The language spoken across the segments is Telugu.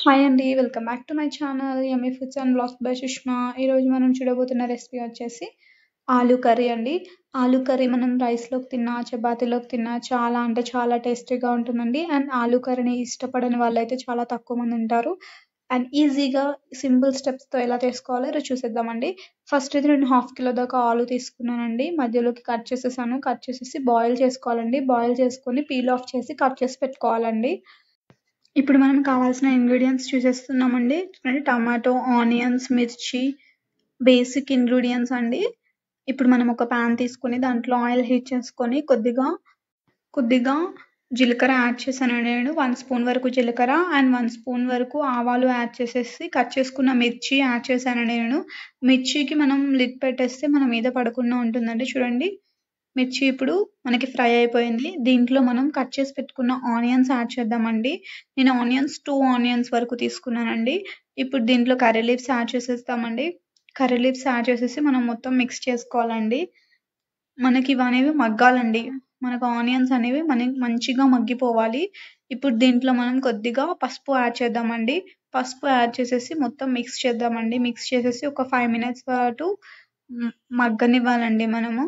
హాయ్ అండి welcome back to my channel M A foods and blogs by Sushma ఈరోజు మనం చూడబోతున్న రెసిపీ వచ్చేసి ఆలూ కర్రీ అండి ఆలూ కర్రీ మనం రైస్లోకి తిన్నా చపాతీలోకి తిన్నా చాలా అంటే చాలా టేస్టీగా ఉంటుందండి అండ్ ఆలూ కర్రీని ఇష్టపడని వాళ్ళైతే చాలా తక్కువ మంది ఉంటారు అండ్ ఈజీగా సింపుల్ స్టెప్స్తో ఎలా చేసుకోవాలో ఈరోజు చూసేద్దామండి ఫస్ట్ అయితే నేను హాఫ్ కిలో దాకా ఆలు తీసుకున్నానండి మధ్యలోకి కట్ చేసేసాను కట్ చేసేసి బాయిల్ చేసుకోవాలండి బాయిల్ చేసుకొని పీల్ ఆఫ్ చేసి కట్ చేసి పెట్టుకోవాలండి ఇప్పుడు మనం కావాల్సిన ఇంగ్రీడియంట్స్ చూసేస్తున్నామండి చూడండి టమాటో ఆనియన్స్ మిర్చి బేసిక్ ఇంగ్రీడియంట్స్ అండి ఇప్పుడు మనం ఒక ప్యాన్ తీసుకొని దాంట్లో ఆయిల్ హీట్ చేసుకొని కొద్దిగా కొద్దిగా జీలకర్ర యాడ్ చేశాను నేను వన్ స్పూన్ వరకు జీలకర్ర అండ్ వన్ స్పూన్ వరకు ఆవాలు యాడ్ చేసేసి కట్ చేసుకున్న మిర్చి యాడ్ చేశాను నేను మిర్చికి మనం లిడ్ పెట్టేస్తే మన మీద పడకుండా ఉంటుందండి చూడండి మిర్చి ఇప్పుడు మనకి ఫ్రై అయిపోయింది దీంట్లో మనం కట్ చేసి పెట్టుకున్న ఆనియన్స్ యాడ్ చేద్దామండి నేను ఆనియన్స్ టూ ఆనియన్స్ వరకు తీసుకున్నానండి ఇప్పుడు దీంట్లో కర్రీ లీవ్స్ యాడ్ చేసేస్తామండి కర్రీ లీవ్స్ యాడ్ చేసేసి మనం మొత్తం మిక్స్ చేసుకోవాలండి మనకి ఇవి అనేవి మగ్గాలండి మనకు ఆనియన్స్ అనేవి మన మంచిగా మగ్గిపోవాలి ఇప్పుడు దీంట్లో మనం కొద్దిగా పసుపు యాడ్ చేద్దామండి పసుపు యాడ్ చేసేసి మొత్తం మిక్స్ చేద్దామండి మిక్స్ చేసేసి ఒక ఫైవ్ మినిట్స్ పాటు మగ్గనివ్వాలండి మనము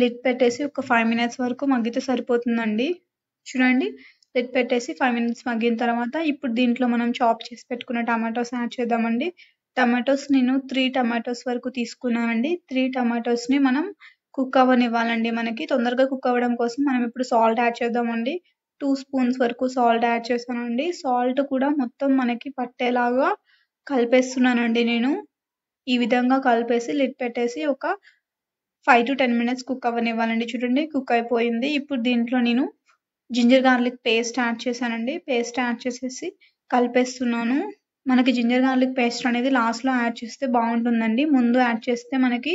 లిడ్ పెట్టేసి ఒక ఫైవ్ మినిట్స్ వరకు మగ్గితే సరిపోతుందండి చూడండి లిడ్ పెట్టేసి ఫైవ్ మినిట్స్ మగ్గిన తర్వాత ఇప్పుడు దీంట్లో మనం చాప్ చేసి పెట్టుకున్న టమాటోస్ యాడ్ చేద్దామండి టమాటోస్ నేను త్రీ టమాటోస్ వరకు తీసుకున్నానండి త్రీ టమాటోస్ ని మనం కుక్ అవ్వనివ్వాలండి మనకి తొందరగా కుక్ అవ్వడం కోసం మనం ఇప్పుడు సాల్ట్ యాడ్ చేద్దామండి టూ స్పూన్స్ వరకు సాల్ట్ యాడ్ అండి సాల్ట్ కూడా మొత్తం మనకి పట్టేలాగా కలిపేస్తున్నానండి నేను ఈ విధంగా కలిపేసి లిడ్ పెట్టేసి ఒక five to ten minutes cook అవ్వనివ్వాలండి చూడండి కుక్ అయిపోయింది ఇప్పుడు దీంట్లో నేను జింజర్ గార్లిక్ పేస్ట్ యాడ్ చేశానండి పేస్ట్ యాడ్ చేసేసి కలిపేస్తున్నాను మనకి జింజర్ గార్లిక్ పేస్ట్ అనేది లాస్ట్లో యాడ్ చేస్తే బాగుంటుందండి ముందు యాడ్ చేస్తే మనకి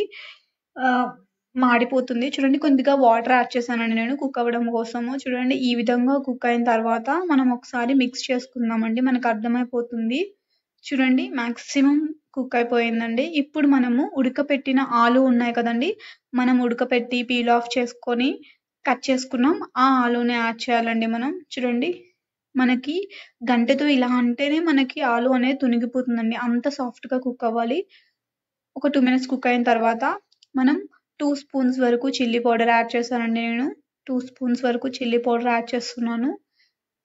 మాడిపోతుంది చూడండి కొద్దిగా వాటర్ యాడ్ చేశానండి నేను కుక్ అవ్వడం కోసము చూడండి ఈ విధంగా కుక్ అయిన తర్వాత మనం ఒకసారి మిక్స్ చేసుకుందామండి మనకు అర్థమైపోతుంది చూడండి మ్యాక్సిమం కుక్ అయిపోయిందండి ఇప్పుడు మనము ఉడకపెట్టిన ఆలు ఉన్నాయి కదండి మనం ఉడకపెట్టి పీల్ ఆఫ్ చేసుకొని కట్ చేసుకున్నాం ఆ ఆలుని యాడ్ చేయాలండి మనం చూడండి మనకి గంటతో ఇలా అంటేనే మనకి ఆలు అనేది తునిగిపోతుందండి అంత సాఫ్ట్గా కుక్ అవ్వాలి ఒక టూ మినిట్స్ కుక్ అయిన తర్వాత మనం టూ స్పూన్స్ వరకు చిల్లీ పౌడర్ యాడ్ చేశానండి నేను టూ స్పూన్స్ వరకు చిల్లీ పౌడర్ యాడ్ చేస్తున్నాను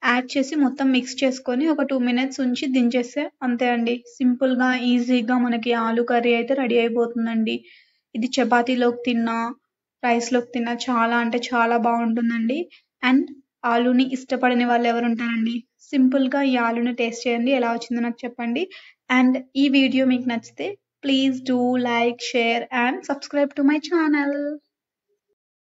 యాడ్ చేసి మొత్తం మిక్స్ చేసుకొని ఒక టూ మినిట్స్ ఉంచి దించేస్తే అంతే అండి సింపుల్గా ఈజీగా మనకి ఆలు కర్రీ అయితే రెడీ అయిపోతుందండి ఇది చపాతీలోకి తిన్నా రైస్లోకి తిన్నా చాలా అంటే చాలా బాగుంటుందండి అండ్ ఆలుని ఇష్టపడని వాళ్ళు ఎవరు ఉంటారండి సింపుల్గా ఈ ఆలుని టేస్ట్ చేయండి ఎలా వచ్చిందో నాకు చెప్పండి అండ్ ఈ వీడియో మీకు నచ్చితే please do like share and subscribe to my channel